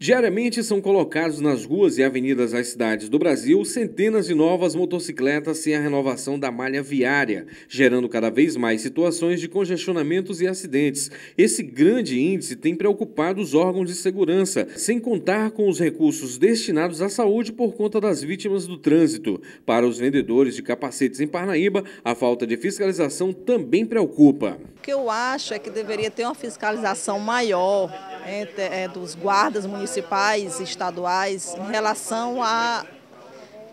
Diariamente são colocados nas ruas e avenidas das cidades do Brasil centenas de novas motocicletas sem a renovação da malha viária, gerando cada vez mais situações de congestionamentos e acidentes. Esse grande índice tem preocupado os órgãos de segurança, sem contar com os recursos destinados à saúde por conta das vítimas do trânsito. Para os vendedores de capacetes em Parnaíba, a falta de fiscalização também preocupa. O que eu acho é que deveria ter uma fiscalização maior entre, é, é, dos guardas municipais, estaduais, em relação à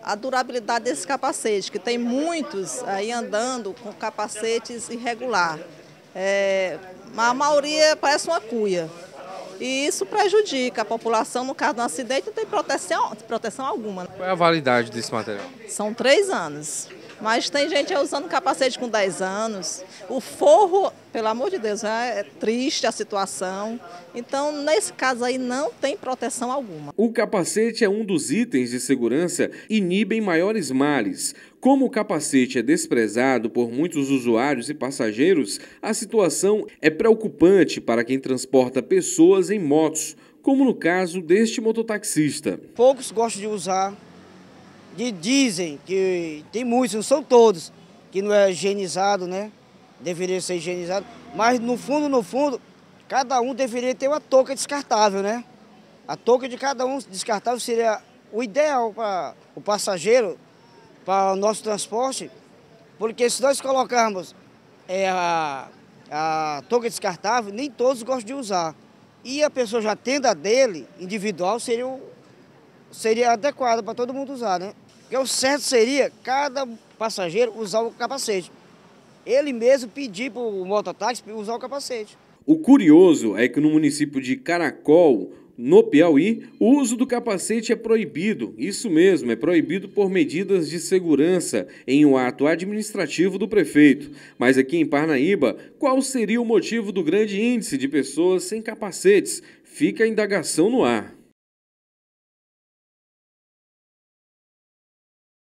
a, a durabilidade desse capacete, que tem muitos aí andando com capacetes irregular. É, a maioria parece uma cuia. E isso prejudica a população, no caso de um acidente, não tem proteção, proteção alguma. Né? Qual é a validade desse material? São três anos. Mas tem gente usando capacete com 10 anos. O forro, pelo amor de Deus, né? é triste a situação. Então, nesse caso aí, não tem proteção alguma. O capacete é um dos itens de segurança inibem maiores males. Como o capacete é desprezado por muitos usuários e passageiros, a situação é preocupante para quem transporta pessoas em motos, como no caso deste mototaxista. Poucos gostam de usar de, dizem que tem muitos, não são todos, que não é higienizado, né? Deveria ser higienizado. Mas no fundo, no fundo, cada um deveria ter uma touca descartável, né? A touca de cada um descartável seria o ideal para o passageiro, para o nosso transporte, porque se nós colocarmos é, a, a touca descartável, nem todos gostam de usar. E a pessoa já tendo a dele, individual, seria, seria adequada para todo mundo usar, né? Porque o certo seria cada passageiro usar o capacete. Ele mesmo pedir para o mototáxi usar o capacete. O curioso é que no município de Caracol, no Piauí, o uso do capacete é proibido. Isso mesmo, é proibido por medidas de segurança em um ato administrativo do prefeito. Mas aqui em Parnaíba, qual seria o motivo do grande índice de pessoas sem capacetes? Fica a indagação no ar.